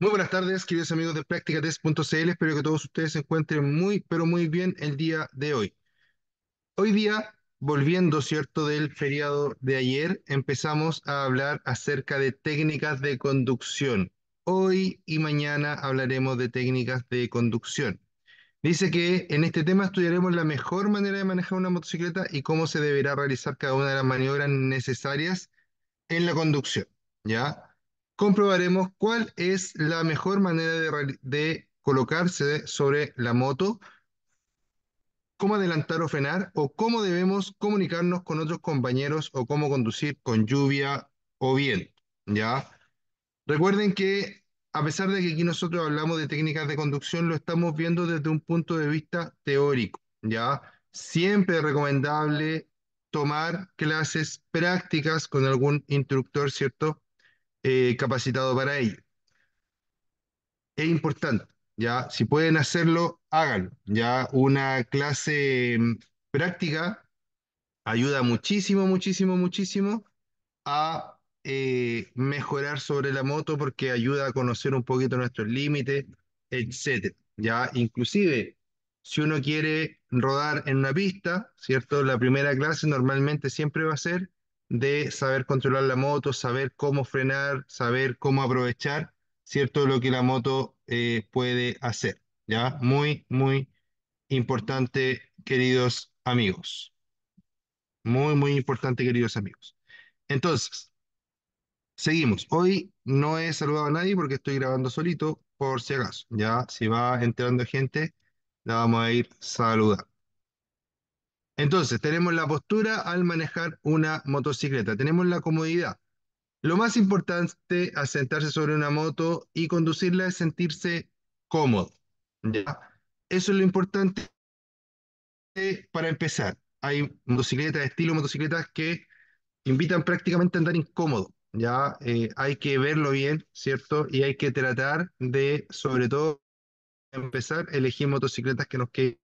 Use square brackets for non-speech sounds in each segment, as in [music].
Muy buenas tardes, queridos amigos de Practicatest.cl. Espero que todos ustedes se encuentren muy, pero muy bien el día de hoy. Hoy día, volviendo, ¿cierto?, del feriado de ayer, empezamos a hablar acerca de técnicas de conducción. Hoy y mañana hablaremos de técnicas de conducción. Dice que en este tema estudiaremos la mejor manera de manejar una motocicleta y cómo se deberá realizar cada una de las maniobras necesarias en la conducción, ¿ya? comprobaremos cuál es la mejor manera de, colocarse sobre la moto, cómo adelantar o frenar, o cómo debemos comunicarnos con otros compañeros o cómo conducir con lluvia o viento. ¿ya? Recuerden que a pesar de que aquí nosotros hablamos de técnicas de conducción, lo estamos viendo desde un punto de vista teórico, ¿ya? Siempre es recomendable tomar clases prácticas con algún instructor, ¿cierto? Eh, capacitado para ello. Es importante, ¿ya? Si pueden hacerlo, háganlo, ¿ya? Una clase mm, práctica ayuda muchísimo, muchísimo, muchísimo a eh, mejorar sobre la moto porque ayuda a conocer un poquito nuestros límites, etc ¿ya? Inclusive, si uno quiere rodar en una pista, ¿cierto? La primera clase normalmente siempre va a ser de saber controlar la moto, saber cómo frenar, saber cómo aprovechar, ¿cierto? Lo que la moto eh, puede hacer, ¿ya? Muy, muy importante, queridos amigos. Muy, muy importante, queridos amigos. Entonces, seguimos. Hoy no he saludado a nadie porque estoy grabando solito, por si acaso, ¿ya? Si va entrando gente, la vamos a ir saludando. Entonces, tenemos la postura al manejar una motocicleta, tenemos la comodidad. Lo más importante al sentarse sobre una moto y conducirla es sentirse cómodo. ¿ya? Eso es lo importante para empezar. Hay motocicletas, estilo motocicletas que invitan prácticamente a andar incómodo. Ya eh, hay que verlo bien, ¿cierto? Y hay que tratar de, sobre todo, empezar, elegir motocicletas que nos queden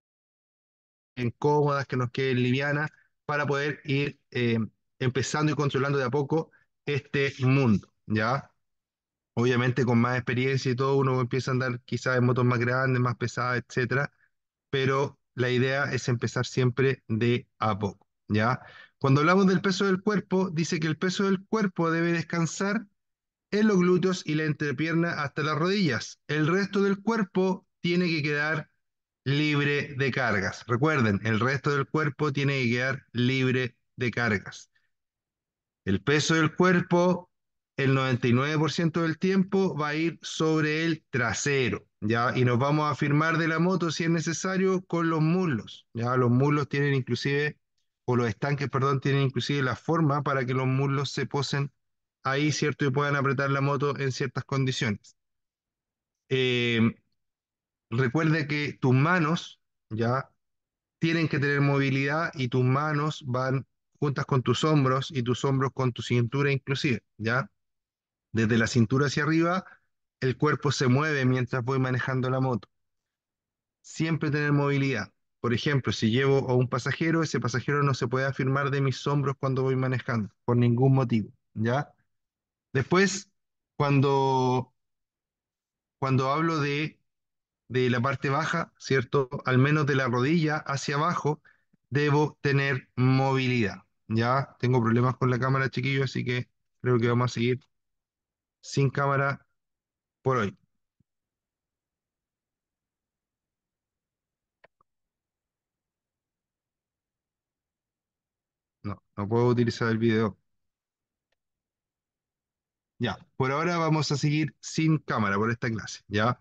cómodas, que nos queden livianas, para poder ir eh, empezando y controlando de a poco este mundo, ¿ya? Obviamente con más experiencia y todo, uno empieza a andar quizás en motos más grandes, más pesadas, etcétera, pero la idea es empezar siempre de a poco, ¿ya? Cuando hablamos del peso del cuerpo, dice que el peso del cuerpo debe descansar en los glúteos y la entrepierna hasta las rodillas. El resto del cuerpo tiene que quedar libre de cargas. Recuerden, el resto del cuerpo tiene que quedar libre de cargas. El peso del cuerpo, el 99% del tiempo, va a ir sobre el trasero, ¿ya? Y nos vamos a firmar de la moto, si es necesario, con los muslos, ¿ya? Los muslos tienen inclusive, o los estanques, perdón, tienen inclusive la forma para que los muslos se posen ahí, ¿cierto? Y puedan apretar la moto en ciertas condiciones. Eh, Recuerde que tus manos, ¿ya? Tienen que tener movilidad y tus manos van juntas con tus hombros y tus hombros con tu cintura inclusive, ¿ya? Desde la cintura hacia arriba, el cuerpo se mueve mientras voy manejando la moto. Siempre tener movilidad. Por ejemplo, si llevo a un pasajero, ese pasajero no se puede afirmar de mis hombros cuando voy manejando, por ningún motivo, ¿ya? Después, cuando, cuando hablo de de la parte baja, ¿cierto? Al menos de la rodilla hacia abajo, debo tener movilidad. Ya tengo problemas con la cámara, chiquillo, así que creo que vamos a seguir sin cámara por hoy. No, no puedo utilizar el video. Ya, por ahora vamos a seguir sin cámara por esta clase, ¿ya?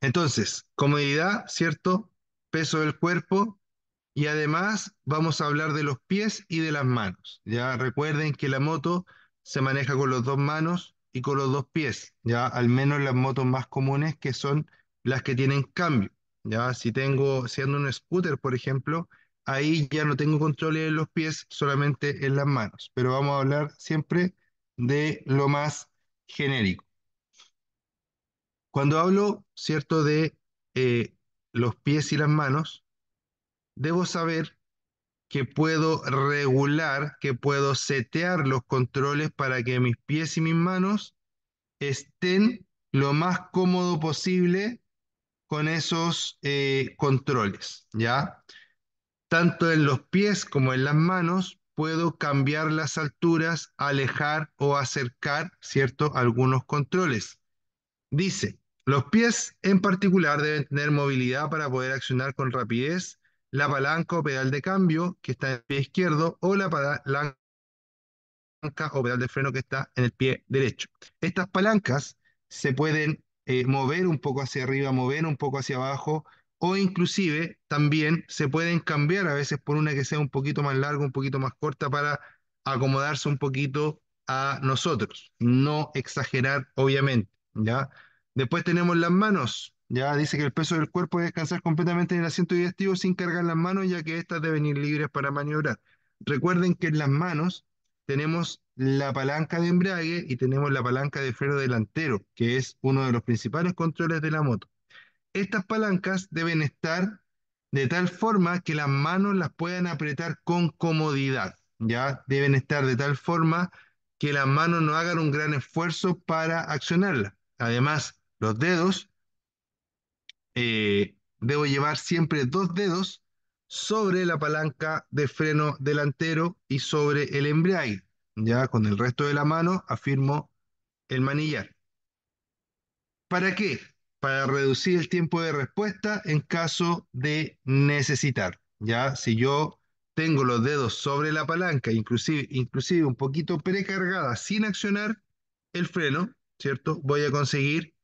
Entonces, comodidad, ¿cierto? Peso del cuerpo y además vamos a hablar de los pies y de las manos. Ya recuerden que la moto se maneja con las dos manos y con los dos pies, ya al menos las motos más comunes que son las que tienen cambio. Ya si tengo siendo un scooter, por ejemplo, ahí ya no tengo control en los pies, solamente en las manos, pero vamos a hablar siempre de lo más genérico. Cuando hablo, ¿cierto?, de eh, los pies y las manos, debo saber que puedo regular, que puedo setear los controles para que mis pies y mis manos estén lo más cómodo posible con esos eh, controles, ¿ya? Tanto en los pies como en las manos puedo cambiar las alturas, alejar o acercar, ¿cierto? Algunos controles. Dice, los pies en particular deben tener movilidad para poder accionar con rapidez la palanca o pedal de cambio que está en el pie izquierdo o la palanca o pedal de freno que está en el pie derecho. Estas palancas se pueden eh, mover un poco hacia arriba, mover un poco hacia abajo o inclusive también se pueden cambiar a veces por una que sea un poquito más larga, un poquito más corta para acomodarse un poquito a nosotros. No exagerar, obviamente, ¿ya? Después tenemos las manos. Ya dice que el peso del cuerpo debe descansar completamente en el asiento digestivo sin cargar las manos, ya que éstas deben ir libres para maniobrar. Recuerden que en las manos tenemos la palanca de embrague y tenemos la palanca de freno delantero, que es uno de los principales controles de la moto. Estas palancas deben estar de tal forma que las manos las puedan apretar con comodidad, ¿ya? Deben estar de tal forma que las manos no hagan un gran esfuerzo para accionarla. Además, los dedos, eh, debo llevar siempre dos dedos sobre la palanca de freno delantero y sobre el embrague. Ya con el resto de la mano afirmo el manillar. ¿Para qué? Para reducir el tiempo de respuesta en caso de necesitar. Ya si yo tengo los dedos sobre la palanca, inclusive, inclusive un poquito precargada sin accionar el freno, ¿cierto? Voy a conseguir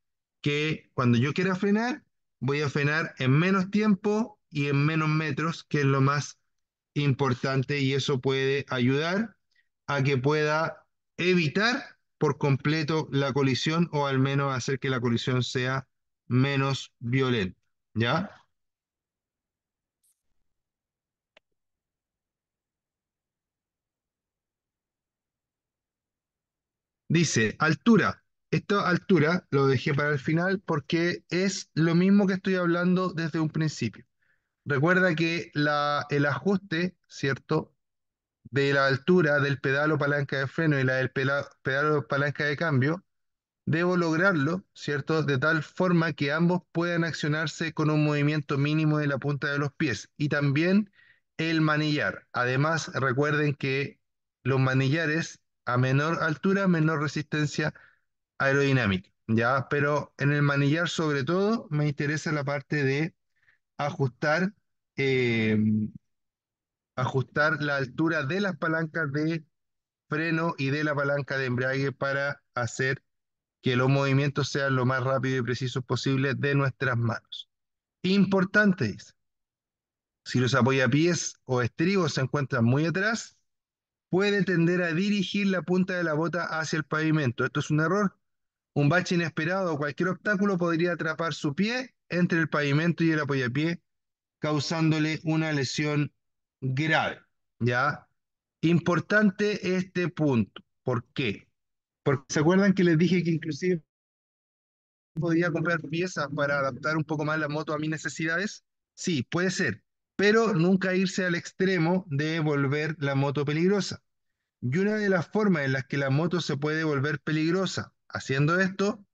que cuando yo quiera frenar, voy a frenar en menos tiempo y en menos metros, que es lo más importante y eso puede ayudar a que pueda evitar por completo la colisión o al menos hacer que la colisión sea menos violenta. ¿Ya? Dice, altura. Esta altura lo dejé para el final porque es lo mismo que estoy hablando desde un principio. Recuerda que la, el ajuste, ¿cierto? De la altura del pedal o palanca de freno y la del pedal, pedal o palanca de cambio, debo lograrlo, ¿cierto? De tal forma que ambos puedan accionarse con un movimiento mínimo de la punta de los pies y también el manillar. Además, recuerden que los manillares a menor altura, menor resistencia aerodinámica, ¿ya? Pero en el manillar sobre todo me interesa la parte de ajustar, eh, ajustar la altura de las palancas de freno y de la palanca de embrague para hacer que los movimientos sean lo más rápido y preciso posible de nuestras manos. Importante si los apoyapies o estribos se encuentran muy atrás, puede tender a dirigir la punta de la bota hacia el pavimento. Esto es un error un bache inesperado o cualquier obstáculo podría atrapar su pie entre el pavimento y el apoyapié, causándole una lesión grave. ¿Ya? Importante este punto. ¿Por qué? Porque se acuerdan que les dije que inclusive podía comprar piezas para adaptar un poco más la moto a mis necesidades. Sí, puede ser, pero nunca irse al extremo de volver la moto peligrosa. Y una de las formas en las que la moto se puede volver peligrosa haciendo esto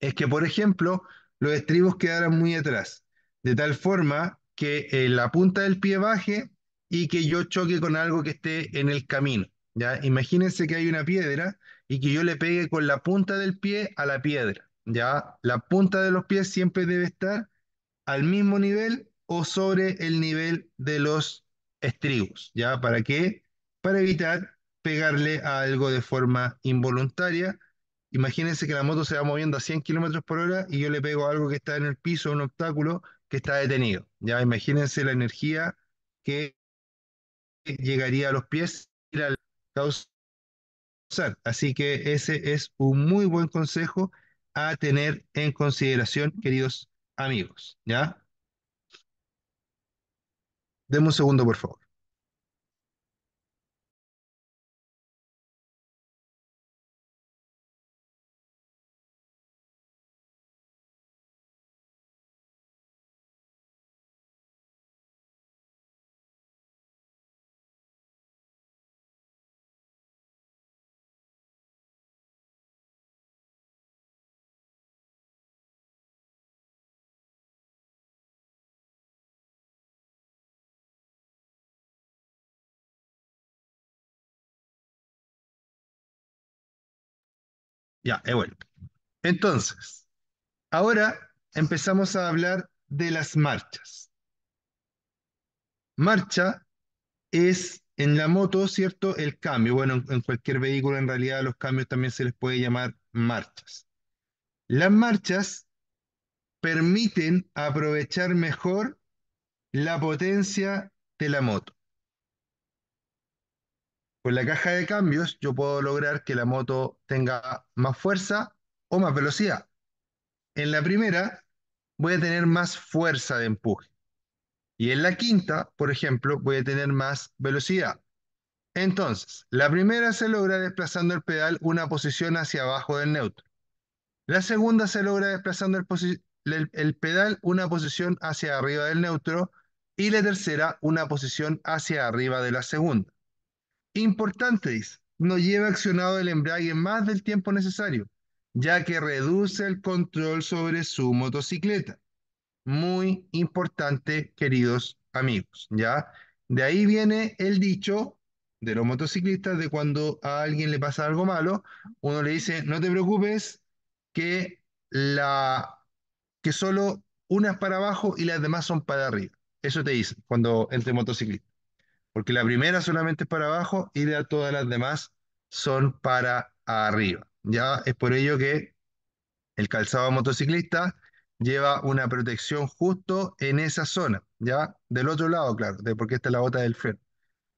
es que, por ejemplo, los estribos quedaran muy atrás, de tal forma que eh, la punta del pie baje y que yo choque con algo que esté en el camino. ¿ya? Imagínense que hay una piedra y que yo le pegue con la punta del pie a la piedra. ¿ya? La punta de los pies siempre debe estar al mismo nivel o sobre el nivel de los estribos. ¿ya? ¿Para qué? Para evitar pegarle a algo de forma involuntaria Imagínense que la moto se va moviendo a 100 kilómetros por hora y yo le pego algo que está en el piso, un obstáculo que está detenido. Ya imagínense la energía que llegaría a los pies y la causar. Así que ese es un muy buen consejo a tener en consideración, queridos amigos. ¿Ya? Deme un segundo, por favor. Ya, he vuelto. Entonces, ahora empezamos a hablar de las marchas. Marcha es en la moto, ¿cierto? El cambio. Bueno, en, cualquier vehículo en realidad los cambios también se les puede llamar marchas. Las marchas permiten aprovechar mejor la potencia de la moto. Con la caja de cambios yo puedo lograr que la moto tenga más fuerza o más velocidad. En la primera voy a tener más fuerza de empuje. Y en la quinta, por ejemplo, voy a tener más velocidad. Entonces, la primera se logra desplazando el pedal una posición hacia abajo del neutro. La segunda se logra desplazando el, el, pedal una posición hacia arriba del neutro y la tercera una posición hacia arriba de la segunda. Importante, dice, no lleve accionado el embrague más del tiempo necesario, ya que reduce el control sobre su motocicleta. Muy importante, queridos amigos, ¿ya? De ahí viene el dicho de los motociclistas de cuando a alguien le pasa algo malo, uno le dice, no te preocupes, que, la, que solo unas para abajo y las demás son para arriba. Eso te dice cuando entre motociclista porque la primera solamente es para abajo y de todas las demás son para arriba. Ya es por ello que el calzado motociclista lleva una protección justo en esa zona, ya del otro lado, claro, de porque está la bota del freno.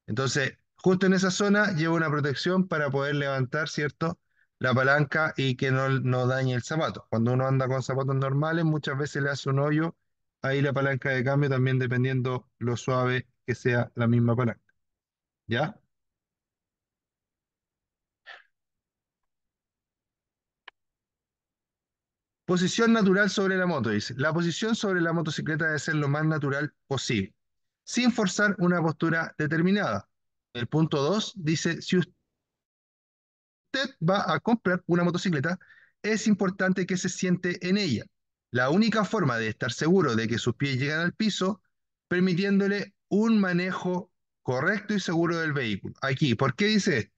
Entonces, justo en esa zona lleva una protección para poder levantar, ¿cierto? La palanca y que no, no dañe el zapato. Cuando uno anda con zapatos normales, muchas veces le hace un hoyo. Ahí la palanca de cambio también dependiendo lo suave que sea la misma palabra... ¿Ya? Posición natural sobre la moto, dice. La posición sobre la motocicleta debe ser lo más natural posible, sin forzar una postura determinada. El punto 2 dice, si usted va a comprar una motocicleta, es importante que se siente en ella. La única forma de estar seguro de que sus pies llegan al piso, permitiéndole un manejo correcto y seguro del vehículo. Aquí, ¿por qué dice esto?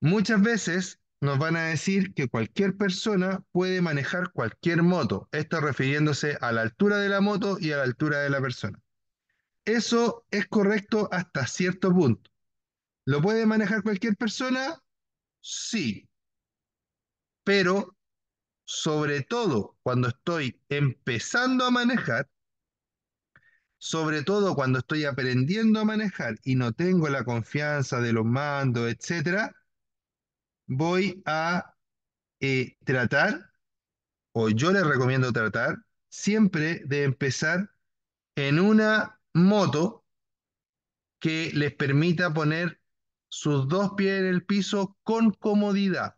Muchas veces nos van a decir que cualquier persona puede manejar cualquier moto, esto refiriéndose a la altura de la moto y a la altura de la persona. Eso es correcto hasta cierto punto. ¿Lo puede manejar cualquier persona? Sí. Pero, sobre todo cuando estoy empezando a manejar, sobre todo cuando estoy aprendiendo a manejar y no tengo la confianza de los mandos, etcétera, voy a eh, tratar, o yo les recomiendo tratar, siempre de empezar en una moto que les permita poner sus dos pies en el piso con comodidad,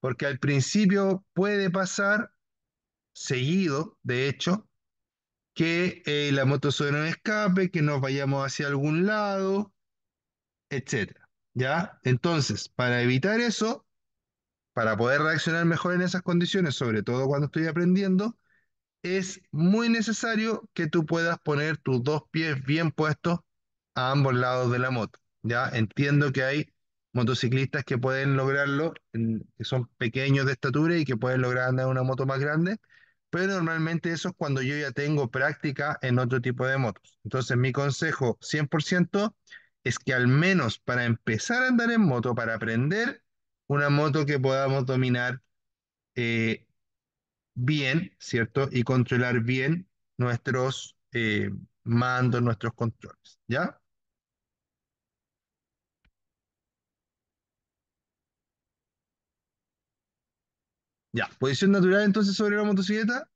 porque al principio puede pasar seguido, de hecho, que eh, la moto suene un escape, que nos vayamos hacia algún lado, etcétera. ¿Ya? Entonces, para evitar eso, para poder reaccionar mejor en esas condiciones, sobre todo cuando estoy aprendiendo, es muy necesario que tú puedas poner tus dos pies bien puestos a ambos lados de la moto. Ya entiendo que hay motociclistas que pueden lograrlo, que son pequeños de estatura y que pueden lograr andar en una moto más grande, pero normalmente eso es cuando yo ya tengo práctica en otro tipo de motos. Entonces mi consejo 100% es que al menos para empezar a andar en moto, para aprender una moto que podamos dominar eh, bien, ¿cierto? Y controlar bien nuestros eh, mandos, nuestros controles, ¿ya? Ya, posición natural entonces sobre la motocicleta.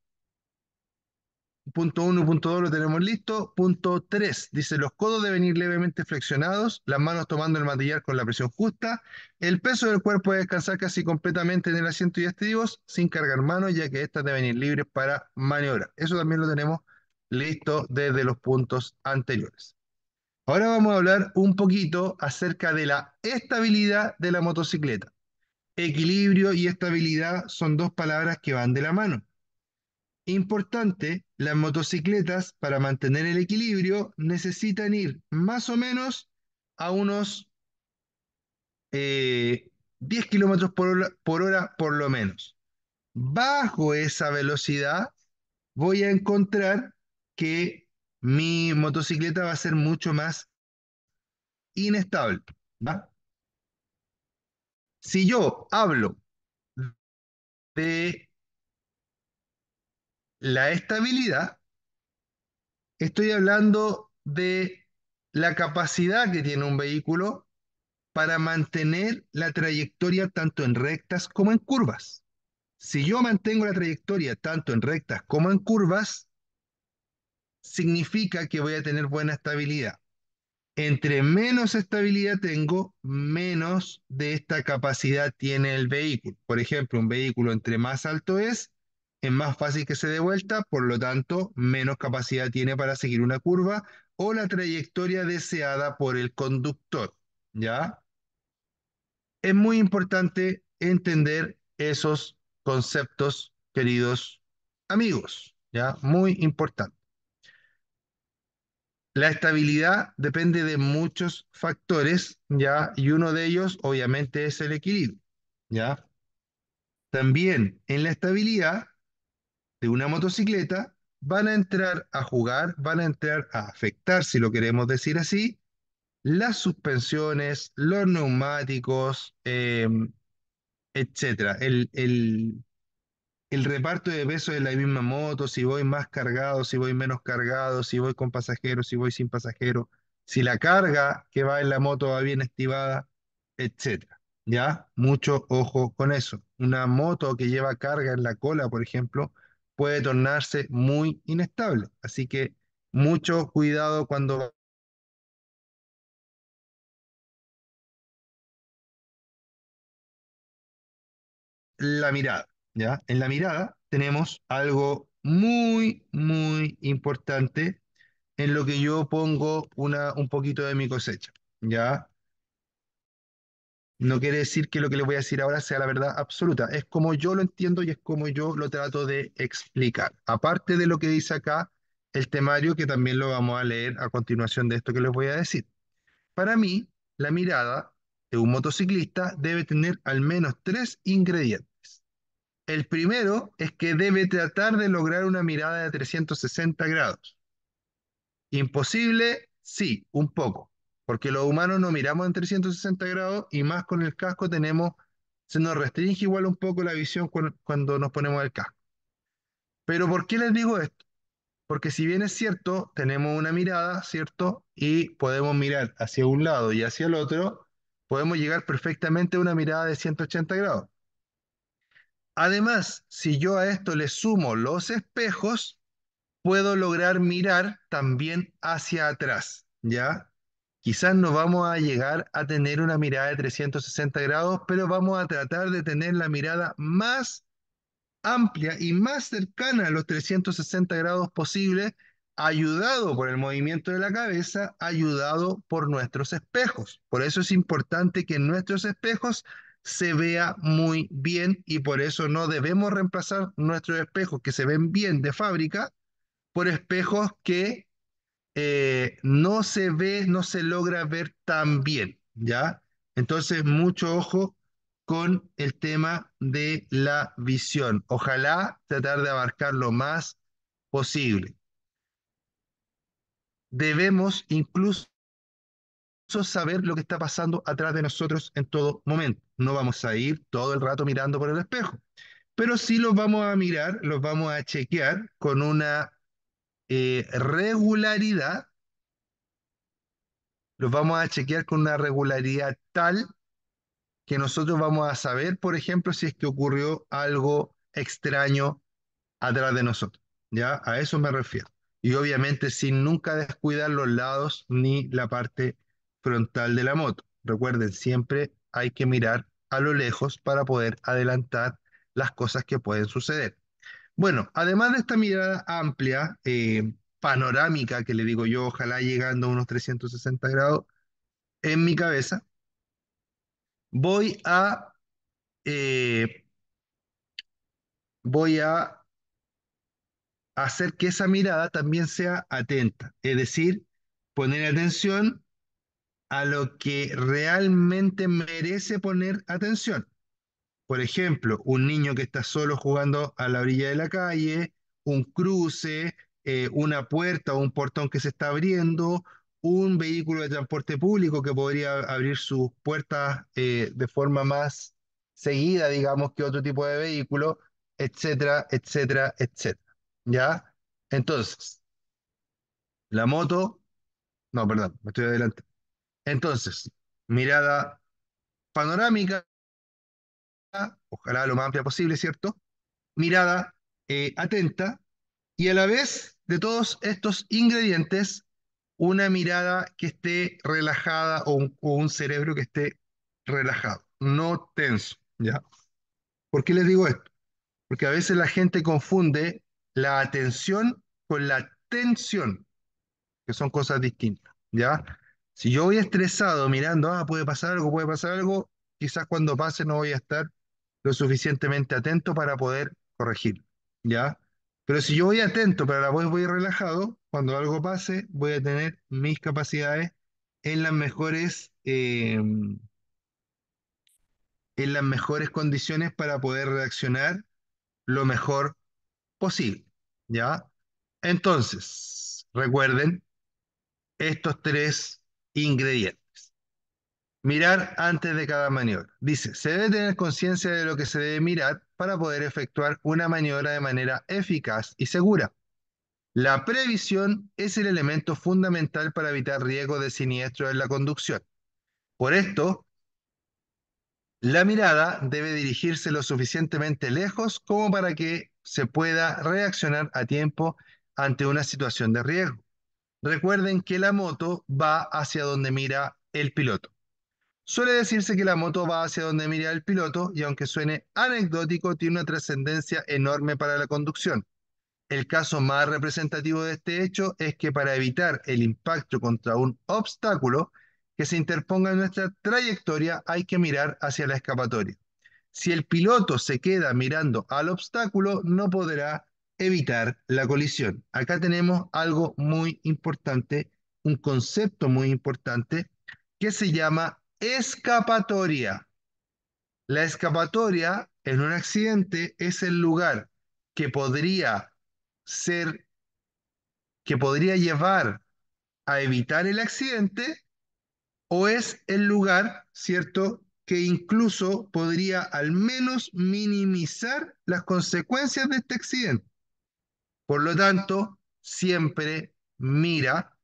Punto 1, punto 2 lo tenemos listo. Punto 3 dice, los codos deben ir levemente flexionados, las manos tomando el material con la presión justa, el peso del cuerpo debe descansar casi completamente en el asiento y estribos sin cargar manos, ya que estas deben ir libres para maniobrar. Eso también lo tenemos listo desde los puntos anteriores. Ahora vamos a hablar un poquito acerca de la estabilidad de la motocicleta. Equilibrio y estabilidad son dos palabras que van de la mano. Importante, las motocicletas para mantener el equilibrio necesitan ir más o menos a unos 10 eh, kilómetros por hora, por hora por lo menos. Bajo esa velocidad voy a encontrar que mi motocicleta va a ser mucho más inestable. ¿va? si yo hablo de la estabilidad, estoy hablando de la capacidad que tiene un vehículo para mantener la trayectoria tanto en rectas como en curvas. Si yo mantengo la trayectoria tanto en rectas como en curvas, significa que voy a tener buena estabilidad. Entre menos estabilidad tengo, menos de esta capacidad tiene el vehículo. Por ejemplo, un vehículo entre más alto es, es más fácil que se dé vuelta, por lo tanto, menos capacidad tiene para seguir una curva o la trayectoria deseada por el conductor. ¿Ya? Es muy importante entender esos conceptos, queridos amigos. ¿Ya? Muy importante. La estabilidad depende de muchos factores, ¿ya? Y uno de ellos, obviamente, es el equilibrio, ¿ya? También en la estabilidad de una motocicleta van a entrar a jugar, van a entrar a afectar, si lo queremos decir así, las suspensiones, los neumáticos, etc. Em, etcétera, el, el, el reparto de peso de la misma moto, si voy más cargado, si voy menos cargado, si voy con pasajeros, si voy sin pasajero, si la carga que va en la moto va bien estivada, etcétera. ¿Ya? Mucho ojo con eso. Una moto que lleva carga en la cola, por ejemplo, puede tornarse muy inestable. Así que mucho cuidado cuando la mirada. En la mirada tenemos algo muy, muy importante en lo que yo pongo una, un poquito de mi cosecha, ¿ya? No quiere decir que lo que les voy a decir ahora sea la verdad absoluta, es como yo lo entiendo y es como yo lo trato de explicar. Aparte de lo que dice acá el temario, que también lo vamos a leer a continuación de esto que les voy a decir. Para mí, la mirada de un motociclista debe tener al menos tres ingredientes. El primero es que debe tratar de lograr una mirada de 360 grados. Imposible, sí, un poco, porque los humanos no miramos en 360 grados y más con el casco tenemos, se nos restringe igual un poco la visión cuando nos ponemos el casco. Pero ¿por qué les digo esto? Porque si bien es cierto, tenemos una mirada, ¿cierto? Y podemos mirar hacia un lado y hacia el otro, podemos llegar perfectamente a una mirada de 180 grados. Además, si yo a esto le sumo los espejos, puedo lograr mirar también hacia atrás, ¿ya? Quizás no vamos a llegar a tener una mirada de 360 grados, pero vamos a tratar de tener la mirada más amplia y más cercana a los 360 grados posible, ayudado por el movimiento de la cabeza, ayudado por nuestros espejos. Por eso es importante que nuestros espejos se vea muy bien y por eso no debemos reemplazar nuestros espejos que se ven bien de fábrica por espejos que eh, no se ve, no se logra ver tan bien, ¿ya? Entonces, mucho ojo con el tema de la visión. Ojalá tratar de abarcar lo más posible. Debemos incluso saber lo que está pasando atrás de nosotros en todo momento. No vamos a ir todo el rato mirando por el espejo, pero sí los vamos a mirar, los vamos a chequear con una eh, regularidad, los vamos a chequear con una regularidad tal que nosotros vamos a saber, por ejemplo, si es que ocurrió algo extraño atrás de nosotros. ¿Ya? A eso me refiero. Y obviamente sin nunca descuidar los lados ni la parte frontal de la moto. Recuerden, siempre hay que mirar a lo lejos para poder adelantar las cosas que pueden suceder. Bueno, además de esta mirada amplia, eh, panorámica, que le digo yo, ojalá llegando a unos 360 grados en mi cabeza, voy a, eh, voy a hacer que esa mirada también sea atenta, es decir, poner atención a lo que realmente merece poner atención. Por ejemplo, un niño que está solo jugando a la orilla de la calle, un cruce, eh, una puerta o un portón que se está abriendo, un vehículo de transporte público que podría abrir sus puertas eh, de forma más seguida, digamos, que otro tipo de vehículo, etcétera, etcétera, etcétera. ¿Ya? Entonces, la moto, no, perdón, me estoy adelante. Entonces, mirada panorámica, ojalá lo más amplia posible, ¿cierto? Mirada eh, atenta y a la vez de todos estos ingredientes, una mirada que esté relajada o un, o un cerebro que esté relajado, no tenso, ¿ya? ¿Por qué les digo esto? Porque a veces la gente confunde la atención con la tensión, que son cosas distintas, ¿ya? Si yo voy estresado mirando, ah, puede pasar algo, puede pasar algo, quizás cuando pase no voy a estar lo suficientemente atento para poder corregir, ¿ya? Pero si yo voy atento, pero a la vez voy relajado, cuando algo pase, voy a tener mis capacidades en las mejores, em, en las mejores condiciones para poder reaccionar lo mejor posible, ¿ya? Entonces, recuerden, estos tres Ingredientes. Mirar antes de cada maniobra. Dice, se debe tener conciencia de lo que se debe mirar para poder efectuar una maniobra de manera eficaz y segura. La previsión es el elemento fundamental para evitar riesgos de siniestro en la conducción. Por esto, la mirada debe dirigirse lo suficientemente lejos como para que se pueda reaccionar a tiempo ante una situación de riesgo. Recuerden que la moto va hacia donde mira el piloto. Suele decirse que la moto va hacia donde mira el piloto y aunque suene anecdótico, tiene una trascendencia enorme para la conducción. El caso más representativo de este hecho es que para evitar el impacto contra un obstáculo que se interponga en nuestra trayectoria hay que mirar hacia la escapatoria. Si el piloto se queda mirando al obstáculo, no podrá evitar la colisión. Acá tenemos algo muy importante, un concepto muy importante que se llama escapatoria. La escapatoria en un accidente es el lugar que podría ser, que podría llevar a evitar el accidente o es el lugar, ¿cierto?, que incluso podría al menos minimizar las consecuencias de este accidente. Por lo tanto, siempre mira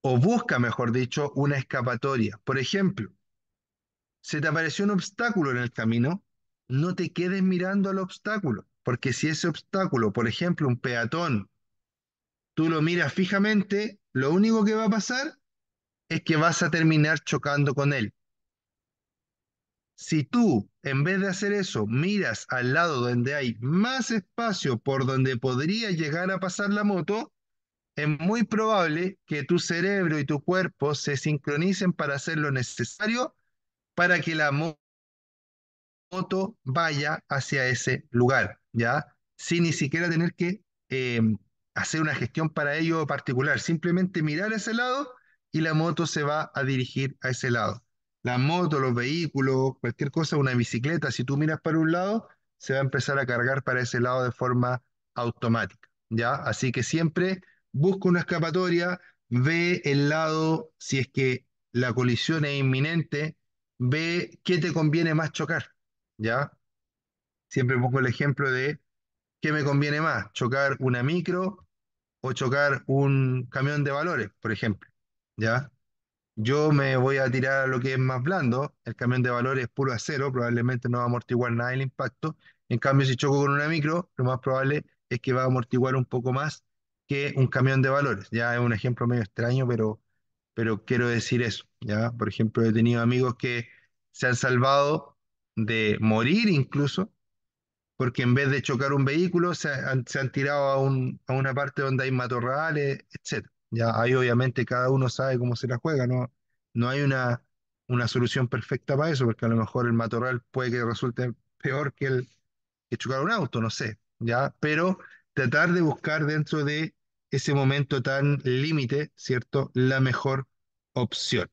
o busca, mejor dicho, una escapatoria. Por ejemplo, se te apareció un obstáculo en el camino, no te quedes mirando al obstáculo, porque si ese obstáculo, por ejemplo, un peatón, tú lo miras fijamente, lo único que va a pasar es que vas a terminar chocando con él. Si tú, en vez de hacer eso, miras al lado donde hay más espacio por donde podría llegar a pasar la moto, es muy probable que tu cerebro y tu cuerpo se sincronicen para hacer lo necesario para que la moto vaya hacia ese lugar, ¿ya? Sin ni siquiera tener que em, hacer una gestión para ello particular, simplemente mirar a ese lado y la moto se va a dirigir a ese lado la moto, los vehículos, cualquier cosa, una bicicleta, si tú miras para un lado, se va a empezar a cargar para ese lado de forma automática, ¿ya? Así que siempre busca una escapatoria, ve el lado, si es que la colisión es inminente, ve qué te conviene más chocar, ¿ya? Siempre pongo el ejemplo de qué me conviene más, chocar una micro o chocar un camión de valores, por ejemplo, ¿ya? Yo me voy a tirar a lo que es más blando, el camión de valores es puro acero, probablemente no va a amortiguar nada el impacto. En cambio, si choco con una micro, lo más probable es que va a amortiguar un poco más que un camión de valores. Ya es un ejemplo medio extraño, pero, pero quiero decir eso. ¿ya? Por ejemplo, he tenido amigos que se han salvado de morir incluso, porque en vez de chocar un vehículo, se han, tirado a, un, a, una parte donde hay matorrales, etcétera, ya ahí obviamente cada uno sabe cómo se la juega, no, no hay una, una solución perfecta para eso, porque a lo mejor el matorral puede que resulte peor que el chocar un auto, no sé, ya, pero tratar de buscar dentro de ese momento tan límite, ¿cierto? La mejor opción.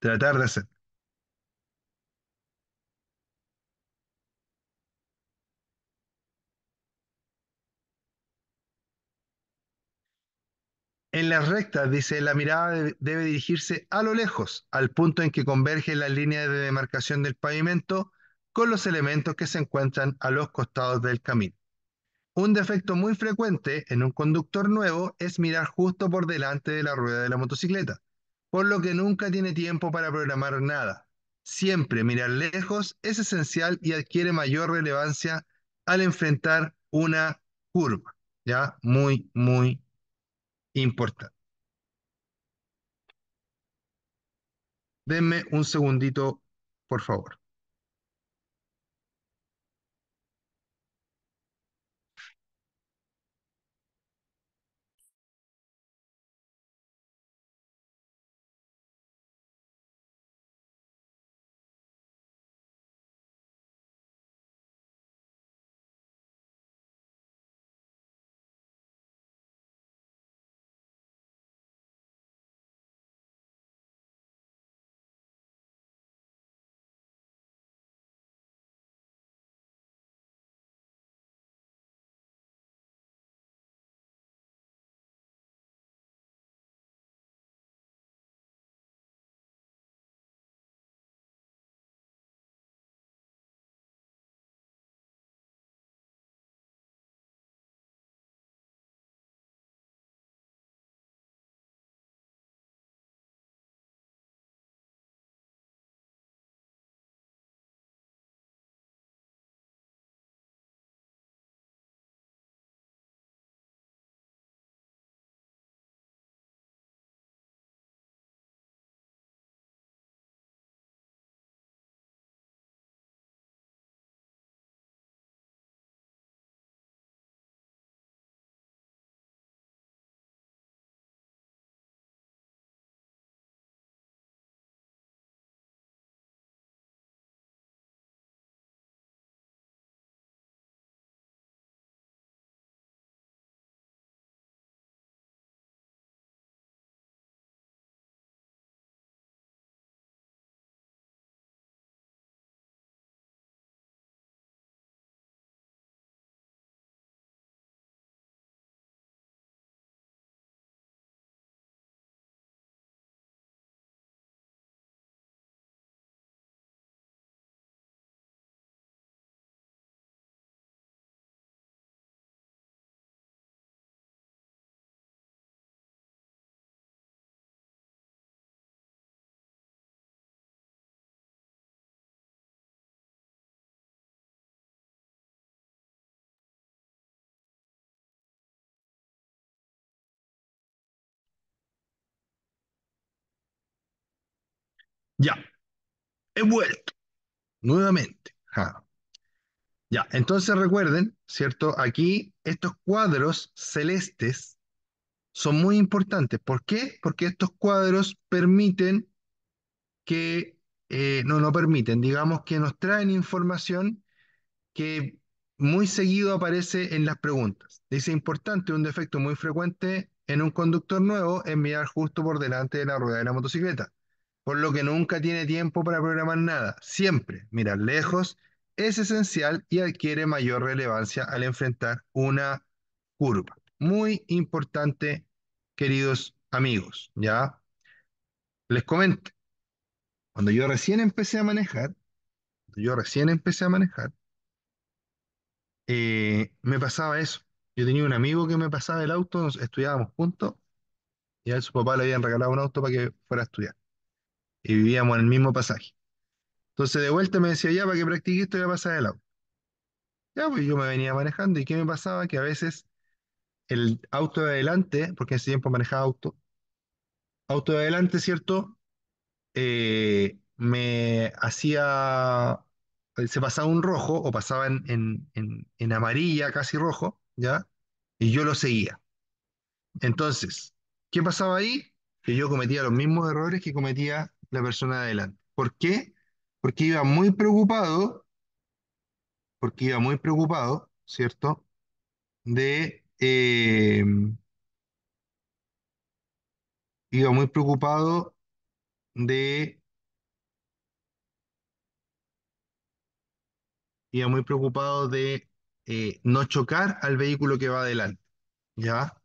Tratar de hacer. En las rectas, dice, la mirada debe dirigirse a lo lejos, al punto en que converge la línea de demarcación del pavimento con los elementos que se encuentran a los costados del camino. Un defecto muy frecuente en un conductor nuevo es mirar justo por delante de la rueda de la motocicleta, por lo que nunca tiene tiempo para programar nada. Siempre mirar lejos es esencial y adquiere mayor relevancia al enfrentar una curva. Ya, muy, muy importante. Denme un segundito, por favor. Ya, he vuelto nuevamente. Ya, entonces recuerden, ¿cierto? Aquí estos cuadros celestes son muy importantes. ¿Por qué? Porque estos cuadros permiten que, eh, no, no permiten, digamos que nos traen información que muy seguido aparece en las preguntas. Dice, importante, un defecto muy frecuente en un conductor nuevo es mirar justo por delante de la rueda de la motocicleta por lo que nunca tiene tiempo para programar nada. Siempre mirar lejos es esencial y adquiere mayor relevancia al enfrentar una curva. Muy importante, queridos amigos, ¿ya? Les comento, cuando yo recién empecé a manejar, yo recién empecé a manejar, eh, me pasaba eso. Yo tenía un amigo que me pasaba el auto, nos estudiábamos juntos, y a su papá le habían regalado un auto para que fuera a estudiar y vivíamos en el mismo pasaje. Entonces de vuelta me decía, ya, para que practique esto, a pasar del auto. Ya, pues yo me venía manejando y ¿qué me pasaba? Que a veces el auto de adelante, porque en ese tiempo manejaba auto, auto de adelante, ¿cierto? Eh, me hacía, eh, se pasaba un rojo o pasaba en, en, en amarilla, casi rojo, ¿ya? Y yo lo seguía. Entonces, ¿qué pasaba ahí? Que yo cometía los mismos errores que cometía la persona de adelante. ¿Por qué? Porque iba muy preocupado, porque iba muy preocupado, ¿cierto? De... Eh, iba muy preocupado de... Iba muy preocupado de eh, no chocar al vehículo que va adelante, ¿ya?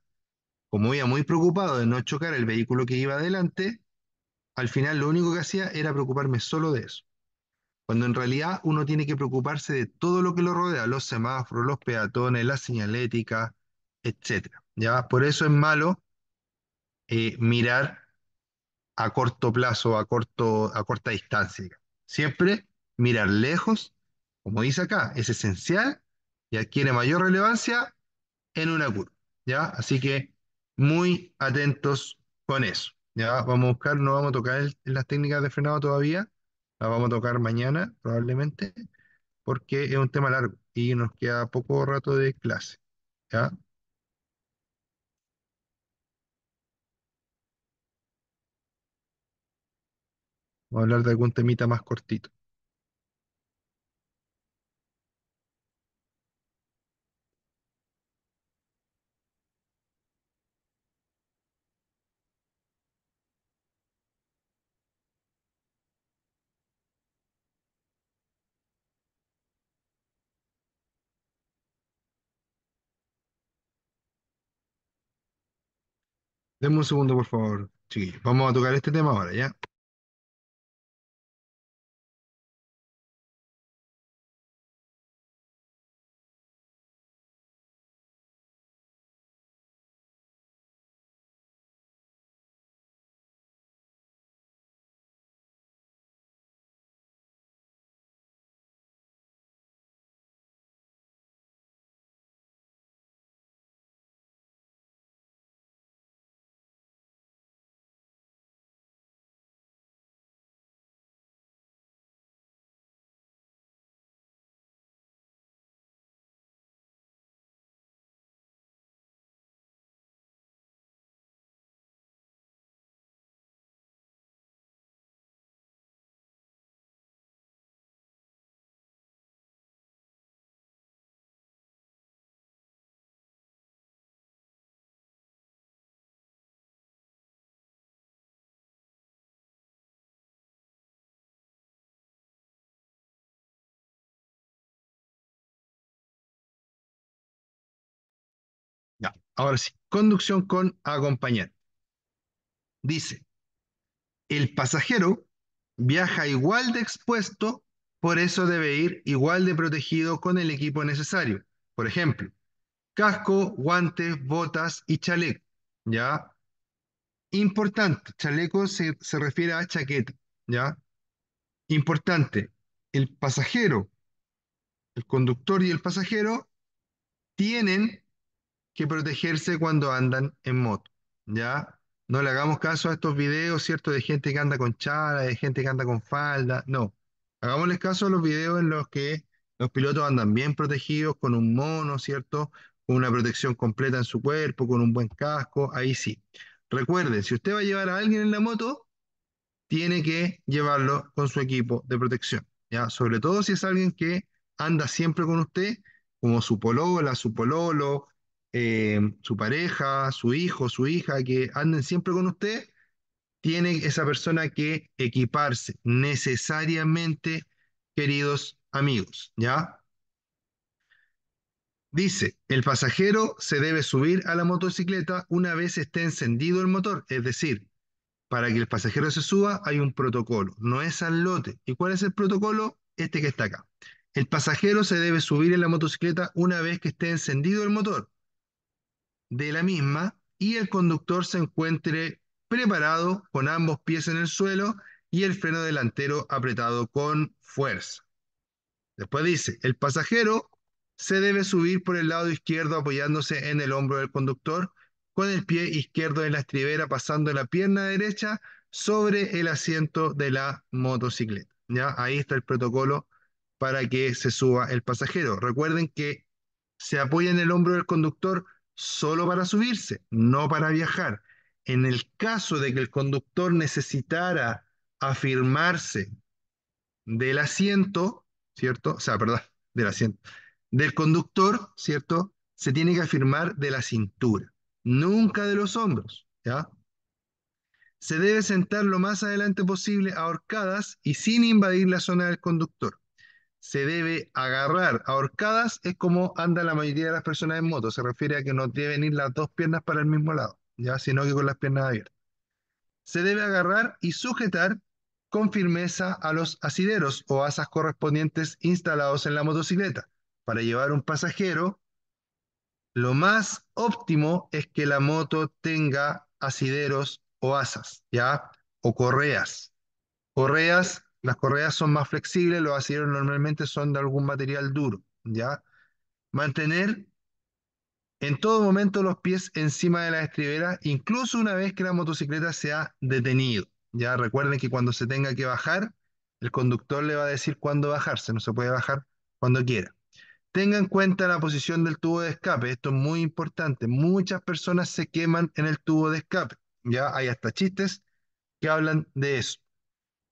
Como iba muy preocupado de no chocar el vehículo que iba adelante, al final lo único que hacía era preocuparme solo de eso. Cuando en realidad uno tiene que preocuparse de todo lo que lo rodea, los semáforos, los peatones, la señalética, etc. ¿ya? Por eso es malo eh, mirar a corto plazo, a, corto, a corta distancia. Siempre mirar lejos, como dice acá, es esencial y adquiere mayor relevancia en una curva. ¿ya? Así que muy atentos con eso. Ya vamos a buscar, no vamos a tocar las técnicas de frenado todavía, las vamos a tocar mañana probablemente, porque es un tema largo y nos queda poco rato de clase. ¿Ya? Vamos a hablar de algún temita más cortito. Denme un segundo, por favor, chiquillos. Vamos a tocar este tema ahora, ¿ya? ahora sí, conducción con acompañante. Dice, el pasajero viaja igual de expuesto, por eso debe ir igual de protegido con el equipo necesario. Por ejemplo, casco, guantes, botas y chaleco. ¿Ya? Importante, chaleco se, se, refiere a chaqueta, ¿ya? Importante, el pasajero, el conductor y el pasajero tienen que protegerse cuando andan en moto, ¿ya? No le hagamos caso a estos videos, ¿cierto? De gente que anda con chala, de gente que anda con falda, no. Hagámosles caso a los videos en los que los pilotos andan bien protegidos, con un mono, ¿cierto? Con una protección completa en su cuerpo, con un buen casco, ahí sí. Recuerden, si usted va a llevar a alguien en la moto, tiene que llevarlo con su equipo de protección, ¿ya? Sobre todo si es alguien que anda siempre con usted, como su polola, su pololo, eh, su pareja, su hijo, su hija, que anden siempre con usted, tiene esa persona que equiparse necesariamente, queridos amigos, ¿ya? Dice, el pasajero se debe subir a la motocicleta una vez esté encendido el motor, es decir, para que el pasajero se suba hay un protocolo, no es al lote. ¿Y cuál es el protocolo? Este que está acá. El pasajero se debe subir en la motocicleta una vez que esté encendido el motor de la misma y el conductor se encuentre preparado con ambos pies en el suelo y el freno delantero apretado con fuerza. Después dice, el pasajero se debe subir por el lado izquierdo apoyándose en el hombro del conductor, con el pie izquierdo en la estribera pasando la pierna derecha sobre el asiento de la motocicleta. Ya ahí está el protocolo para que se suba el pasajero. Recuerden que se apoya en el hombro del conductor solo para subirse, no para viajar. En el caso de que el conductor necesitara afirmarse del asiento, ¿cierto? O sea, perdón, del asiento, del conductor, ¿cierto? Se tiene que afirmar de la cintura, nunca de los hombros, ¿ya? Se debe sentar lo más adelante posible, ahorcadas y sin invadir la zona del conductor se debe agarrar. Ahorcadas es como anda la mayoría de las personas en moto. Se refiere a que no deben ir las dos piernas para el mismo lado, ya, sino que con las piernas abiertas. Se debe agarrar y sujetar con firmeza a los asideros o asas correspondientes instalados en la motocicleta. Para llevar un pasajero, lo más óptimo es que la moto tenga asideros o asas, ¿ya? O correas. Correas las correas son más flexibles, los asideros normalmente son de algún material duro, ¿ya? Mantener en todo momento los pies encima de la estribera, incluso una vez que la motocicleta se ha detenido. Ya recuerden que cuando se tenga que bajar, el conductor le va a decir cuándo bajarse, no se puede bajar cuando quiera. Tenga en cuenta la posición del tubo de escape, esto es muy importante. Muchas personas se queman en el tubo de escape, ya hay hasta chistes que hablan de eso.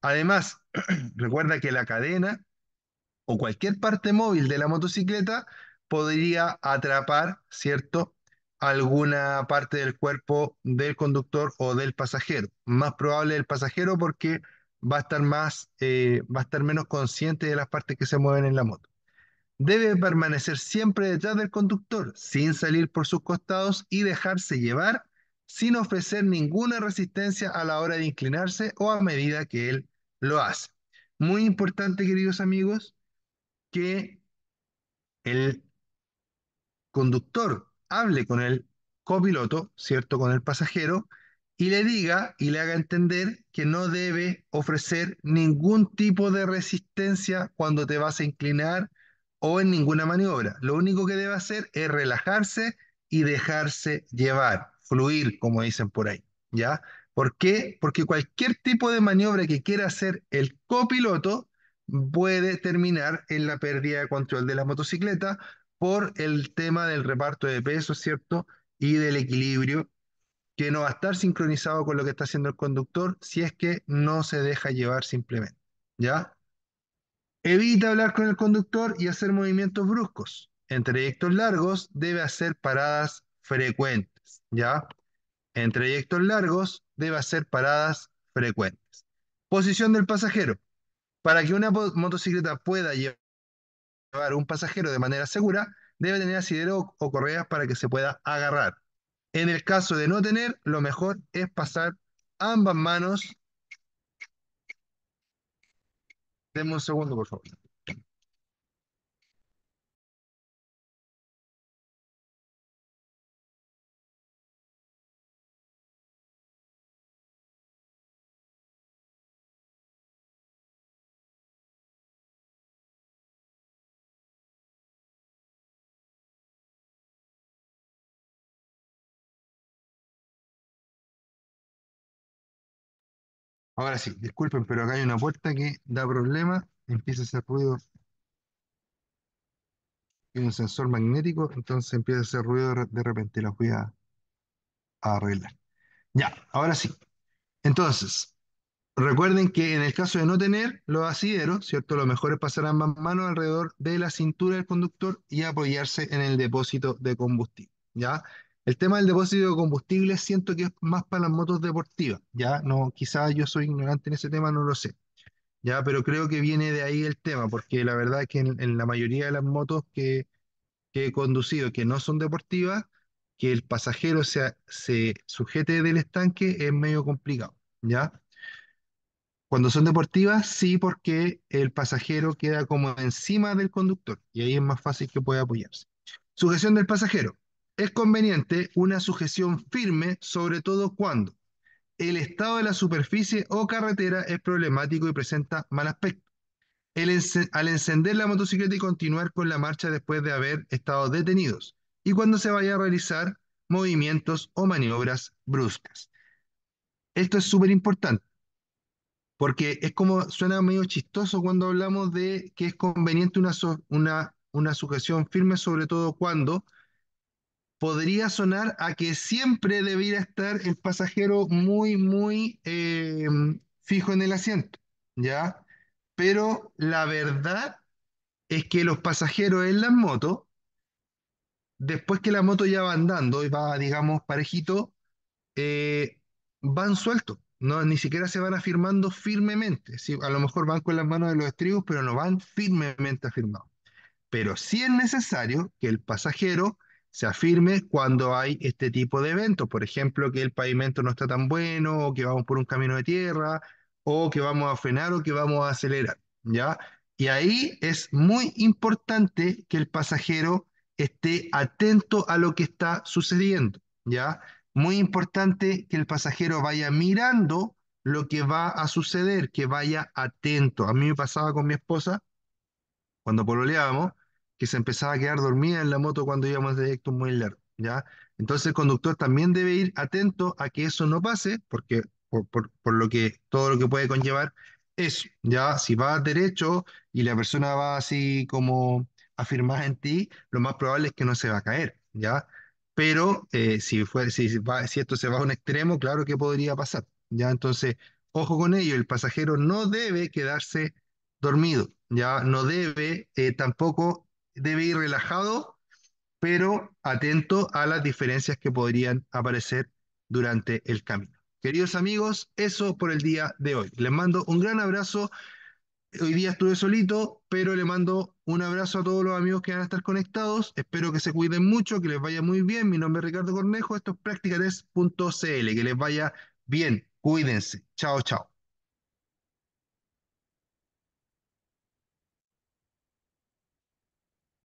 Además, [clears throat] recuerda que la cadena o cualquier parte móvil de la motocicleta podría atrapar, ¿cierto?, alguna parte del cuerpo del conductor o del pasajero. Más probable el pasajero porque va a estar más, eh, va a estar menos consciente de las partes que se mueven en la moto. Debe permanecer siempre detrás del conductor, sin salir por sus costados y dejarse llevar sin ofrecer ninguna resistencia a la hora de inclinarse o a medida que él lo hace. Muy importante, queridos amigos, que el conductor hable con el copiloto, ¿cierto? Con el pasajero, y le diga y le haga entender que no debe ofrecer ningún tipo de resistencia cuando te vas a inclinar o en ninguna maniobra. Lo único que debe hacer es relajarse y dejarse llevar, fluir, como dicen por ahí, ¿ya? ¿Por qué? Porque cualquier tipo de maniobra que quiera hacer el copiloto puede terminar en la pérdida de control de la motocicleta por el tema del reparto de peso, ¿cierto? Y del equilibrio que no va a estar sincronizado con lo que está haciendo el conductor si es que no se deja llevar simplemente, ¿ya? Evita hablar con el conductor y hacer movimientos bruscos. En trayectos largos debe hacer paradas frecuentes, ¿ya? En trayectos largos debe hacer paradas frecuentes. Posición del pasajero. Para que una motocicleta pueda llevar un pasajero de manera segura, debe tener asidero o correas para que se pueda agarrar. En el caso de no tener, lo mejor es pasar ambas manos. Deme un segundo, por favor. Ahora sí, disculpen, pero acá hay una puerta que da problema, empieza a hacer ruido Hay un sensor magnético, entonces empieza a hacer ruido de repente, la voy a, arreglar. Ya, ahora sí. Entonces, recuerden que en el caso de no tener los asideros, ¿cierto? Lo mejor es pasar ambas manos alrededor de la cintura del conductor y apoyarse en el depósito de combustible, ¿ya? El tema del depósito de combustible siento que es más para las motos deportivas, ¿ya? No, quizás yo soy ignorante en ese tema, no lo sé, ¿ya? Pero creo que viene de ahí el tema, porque la verdad es que en, la mayoría de las motos que, he conducido que no son deportivas, que el pasajero se, se sujete del estanque es medio complicado, ¿ya? Cuando son deportivas, sí, porque el pasajero queda como encima del conductor y ahí es más fácil que pueda apoyarse. Sujeción del pasajero es conveniente una sujeción firme, sobre todo cuando el estado de la superficie o carretera es problemático y presenta mal aspecto. al encender la motocicleta y continuar con la marcha después de haber estado detenidos y cuando se vaya a realizar movimientos o maniobras bruscas. Esto es súper importante porque es como suena medio chistoso cuando hablamos de que es conveniente una, una, una sujeción firme, sobre todo cuando podría sonar a que siempre debiera estar el pasajero muy, muy eh, fijo en el asiento, ¿ya? Pero la verdad es que los pasajeros en las motos, después que la moto ya va andando y va, digamos, parejito, eh, van sueltos, no, ni siquiera se van afirmando firmemente. a lo mejor van con las manos de los estribos, pero no van firmemente afirmados. Pero sí es necesario que el pasajero se afirme cuando hay este tipo de eventos. Por ejemplo, que el pavimento no está tan bueno, o que vamos por un camino de tierra, o que vamos a frenar o que vamos a acelerar. ¿ya? Y ahí es muy importante que el pasajero esté atento a lo que está sucediendo. ¿ya? Muy importante que el pasajero vaya mirando lo que va a suceder, que vaya atento. A mí me pasaba con mi esposa, cuando pololeábamos, que se empezaba a quedar dormida en la moto cuando íbamos de directo muy largo, ¿ya? Entonces el conductor también debe ir atento a que eso no pase, porque por, por, por lo que todo lo que puede conllevar eso, ¿ya? Si vas derecho y la persona va así como afirmada en ti, lo más probable es que no se va a caer, ¿ya? Pero eh, si, fue, si, va, si esto se va a un extremo, claro que podría pasar, ¿ya? Entonces, ojo con ello, el pasajero no debe quedarse dormido, ¿ya? No debe eh, tampoco debe ir relajado, pero atento a las diferencias que podrían aparecer durante el camino. Queridos amigos, eso por el día de hoy. Les mando un gran abrazo. Hoy día estuve solito, pero le mando un abrazo a todos los amigos que van a estar conectados. Espero que se cuiden mucho, que les vaya muy bien. Mi nombre es Ricardo Cornejo, esto es practicates.cl. Que les vaya bien, cuídense. Chao, chao.